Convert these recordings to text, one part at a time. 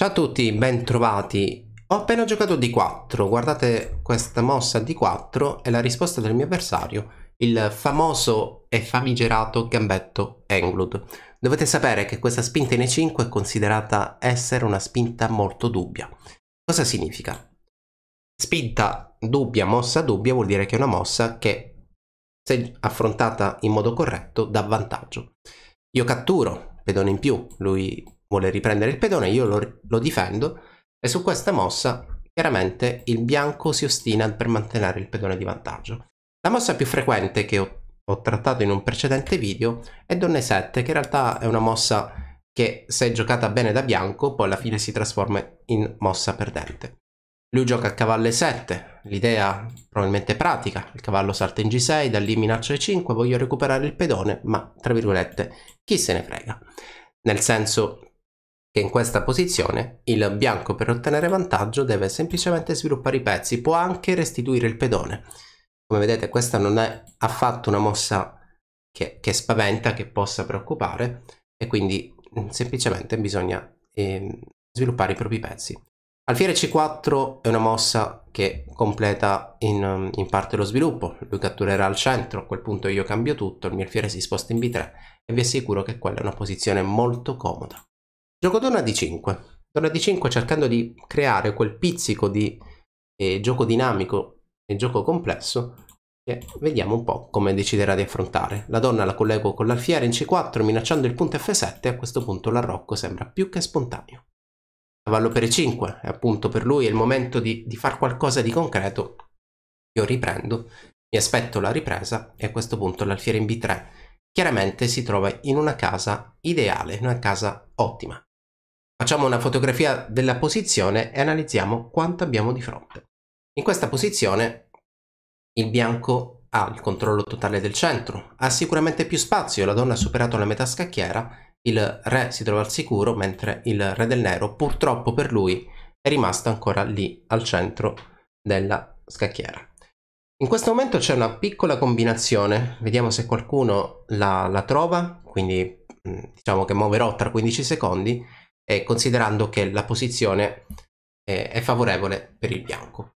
Ciao a tutti, bentrovati. Ho appena giocato D4, guardate questa mossa D4 è la risposta del mio avversario, il famoso e famigerato gambetto Englud. Dovete sapere che questa spinta in E5 è considerata essere una spinta molto dubbia. Cosa significa? Spinta dubbia, mossa dubbia vuol dire che è una mossa che, se affrontata in modo corretto, dà vantaggio. Io catturo, pedone in più, lui vuole riprendere il pedone, io lo, lo difendo e su questa mossa chiaramente il bianco si ostina per mantenere il pedone di vantaggio. La mossa più frequente che ho, ho trattato in un precedente video è Donne 7 che in realtà è una mossa che se giocata bene da bianco poi alla fine si trasforma in mossa perdente. Lui gioca a cavallo 7 l'idea probabilmente pratica, il cavallo salta in G6, da lì minaccia E5, voglio recuperare il pedone, ma tra virgolette chi se ne frega. Nel senso che in questa posizione il bianco per ottenere vantaggio deve semplicemente sviluppare i pezzi, può anche restituire il pedone. Come vedete questa non è affatto una mossa che, che spaventa, che possa preoccupare e quindi mm, semplicemente bisogna eh, sviluppare i propri pezzi. Alfiere C4 è una mossa che completa in, mm, in, parte lo sviluppo, lui catturerà al centro, a quel punto io cambio tutto, il mio alfiere si sposta in B3 e vi assicuro che quella è una posizione molto comoda. Gioco donna di 5. Donna di 5 cercando di creare quel pizzico di eh, gioco dinamico e gioco complesso che vediamo un po' come deciderà di affrontare. La donna la collego con l'alfiere in C4 minacciando il punto F7 a questo punto l'arrocco sembra più che spontaneo. Cavallo per E5 è appunto per lui il momento di, di far qualcosa di concreto. Io riprendo, mi aspetto la ripresa e a questo punto l'alfiere in B3 chiaramente si trova in una casa ideale, in una casa ottima. Facciamo una fotografia della posizione e analizziamo quanto abbiamo di fronte. In questa posizione il bianco ha il controllo totale del centro, ha sicuramente più spazio, la donna ha superato la metà scacchiera, il re si trova al sicuro, mentre il re del nero, purtroppo per lui, è rimasto ancora lì al centro della scacchiera. In questo momento c'è una piccola combinazione, vediamo se qualcuno la, la trova, quindi diciamo che muoverò tra 15 secondi, e considerando che la posizione è, eh, è favorevole per il bianco.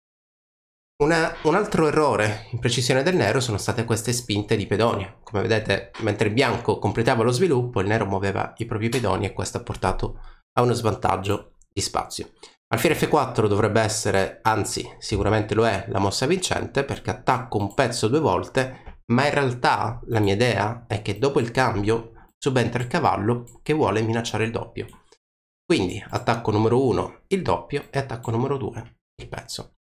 Una, un altro errore in precisione del nero sono state queste spinte di pedoni. Come vedete, mentre il bianco completava lo sviluppo, il nero muoveva i propri pedoni e questo ha portato a uno svantaggio di spazio. Alfiere F4 dovrebbe essere, anzi sicuramente lo è, la mossa vincente perché attacco un pezzo due volte, ma in realtà la mia idea è che dopo il cambio subentra il cavallo che vuole minacciare il doppio. Quindi attacco numero 1 il doppio e attacco numero 2 il pezzo.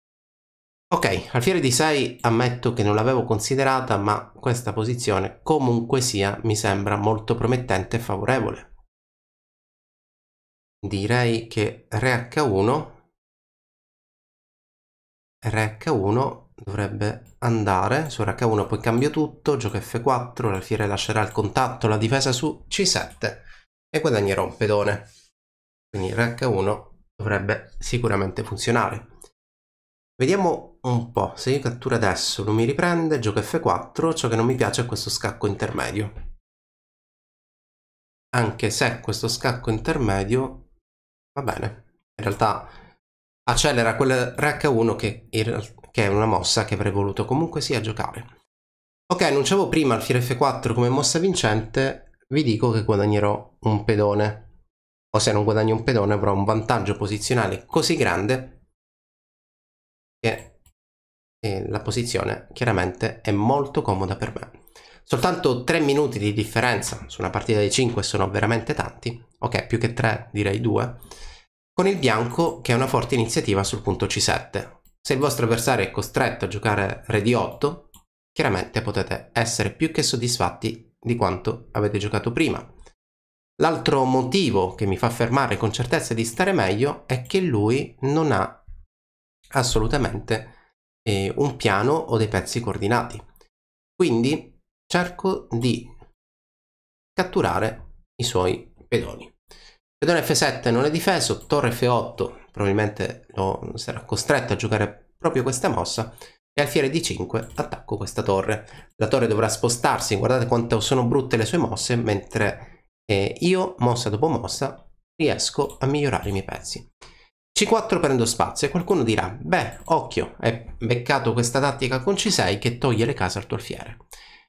Ok, alfiere di 6 ammetto che non l'avevo considerata, ma questa posizione comunque sia mi sembra molto promettente e favorevole. Direi che re h1 re h1 dovrebbe andare su re h1 poi cambio tutto gioco f4 l'alfiere lascerà il contatto la difesa su c7 e guadagnerò un pedone quindi RH1 dovrebbe sicuramente funzionare. Vediamo un po', se io catturo adesso lui mi riprende, gioco F4, ciò che non mi piace è questo scacco intermedio. Anche se questo scacco intermedio va bene, in realtà accelera quel RH1 che, che è una mossa che avrei voluto comunque sia giocare. Ok, annunciavo prima alfiere F4 come mossa vincente, vi dico che guadagnerò un pedone o se non guadagni un pedone avrò un vantaggio posizionale così grande che eh, la posizione chiaramente è molto comoda per me. Soltanto 3 minuti di differenza su una partita di 5 sono veramente tanti, ok più che 3 direi 2, con il bianco che è una forte iniziativa sul punto C7. Se il vostro avversario è costretto a giocare re di 8, chiaramente potete essere più che soddisfatti di quanto avete giocato prima. L'altro motivo che mi fa affermare con certezza di stare meglio è che lui non ha assolutamente eh, un piano o dei pezzi coordinati. Quindi cerco di catturare i suoi pedoni. Pedone F7 non è difeso, torre F8 probabilmente lo sarà costretto a giocare proprio questa mossa e alfiere D5 attacco questa torre. La torre dovrà spostarsi, guardate quanto sono brutte le sue mosse, mentre eh, io mossa dopo mossa riesco a migliorare i miei pezzi. C4 prendo spazio e qualcuno dirà, beh, occhio, hai beccato questa tattica con C6 che toglie le case al tuo alfiere.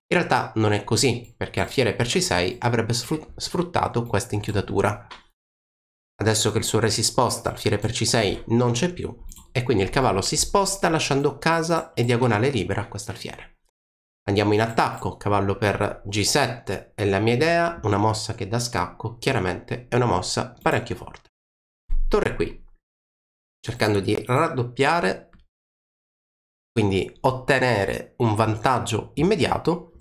In realtà non è così, perché alfiere per C6 avrebbe sfruttato questa inchiodatura Adesso che il suo re si sposta, alfiere per C6 non c'è più, e quindi il cavallo si sposta lasciando casa e diagonale libera a questo alfiere Andiamo in attacco, cavallo per g7 è la mia idea, una mossa che da scacco chiaramente è una mossa parecchio forte. Torre qui, cercando di raddoppiare, quindi ottenere un vantaggio immediato.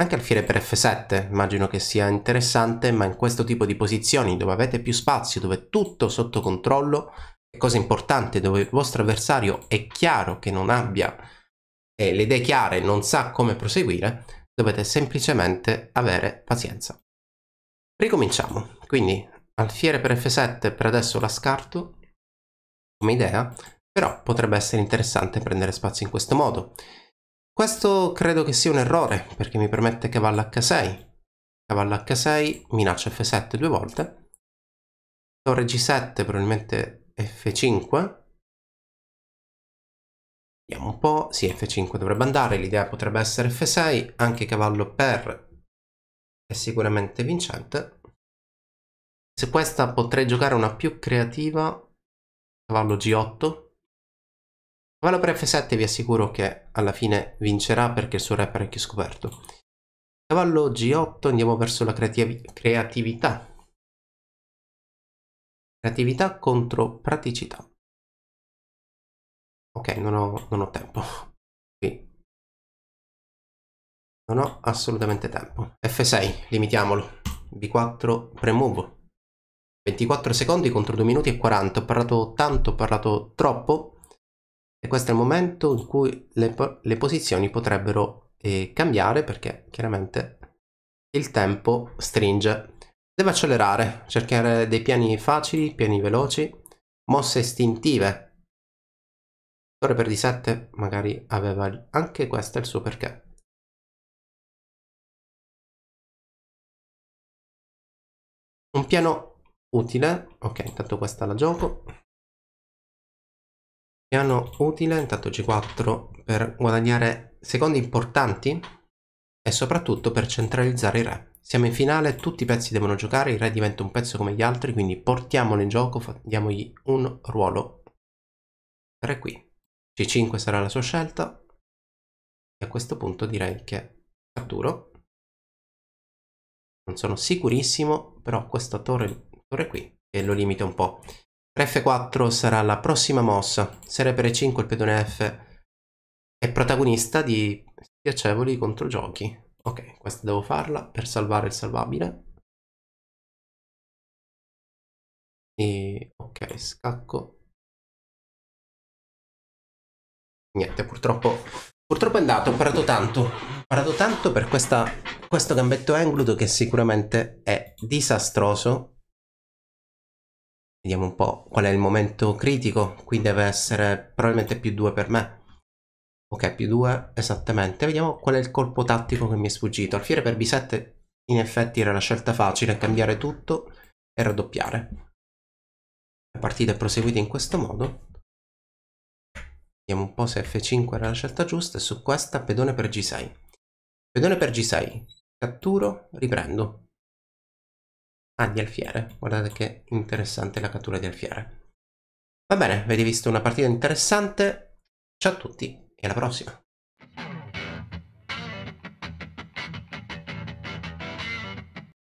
Anche alfiere per f7 immagino che sia interessante, ma in questo tipo di posizioni dove avete più spazio, dove è tutto sotto controllo, è cosa importante, dove il vostro avversario è chiaro che non abbia e le idee chiare non sa come proseguire, dovete semplicemente avere pazienza. Ricominciamo, quindi alfiere per F7 per adesso la scarto come idea, però potrebbe essere interessante prendere spazio in questo modo. Questo credo che sia un errore, perché mi permette cavallo H6. Cavallo H6, minaccia F7 due volte. Torre G7, probabilmente F5, Vediamo un po', sì F5 dovrebbe andare, l'idea potrebbe essere F6, anche cavallo per è sicuramente vincente. Se questa potrei giocare una più creativa, cavallo G8. Cavallo per F7 vi assicuro che alla fine vincerà perché il suo re è parecchio scoperto. Cavallo G8 andiamo verso la creativ creatività. Creatività contro praticità. Ok, non ho, non ho tempo. Qui. Non ho assolutamente tempo. F6, limitiamolo. B4, premuovo. 24 secondi contro 2 minuti e 40. Ho parlato tanto, ho parlato troppo. E questo è il momento in cui le, le posizioni potrebbero eh, cambiare perché chiaramente il tempo stringe. deve accelerare, cercare dei piani facili, piani veloci, mosse istintive Torre per D7 magari aveva anche questo il suo perché. Un piano utile, ok intanto questa la gioco. Piano utile, intanto g 4 per guadagnare secondi importanti e soprattutto per centralizzare i re. Siamo in finale, tutti i pezzi devono giocare, il re diventa un pezzo come gli altri, quindi portiamolo in gioco, diamogli un ruolo. Re qui. C5 sarà la sua scelta. E a questo punto direi che catturo. Non sono sicurissimo, però questa torre, torre qui e lo limita un po'. re F4 sarà la prossima mossa. Serie per E5 il pedone F è protagonista di spiacevoli controgiochi. Ok, questa devo farla per salvare il salvabile. E ok, scacco niente, purtroppo, purtroppo è andato, ho parato tanto, ho parato tanto per questa, questo gambetto engludo che sicuramente è disastroso. Vediamo un po' qual è il momento critico, qui deve essere probabilmente più 2 per me. Ok, più 2 esattamente. Vediamo qual è il colpo tattico che mi è sfuggito. Alfiere per B7 in effetti era la scelta facile, cambiare tutto e raddoppiare. La partita è proseguita in questo modo. Vediamo un po' se F5 era la scelta giusta e su questa pedone per G6. Pedone per G6, catturo, riprendo. Ah, di alfiere, guardate che interessante la cattura di alfiere. Va bene, avete visto una partita interessante, ciao a tutti e alla prossima.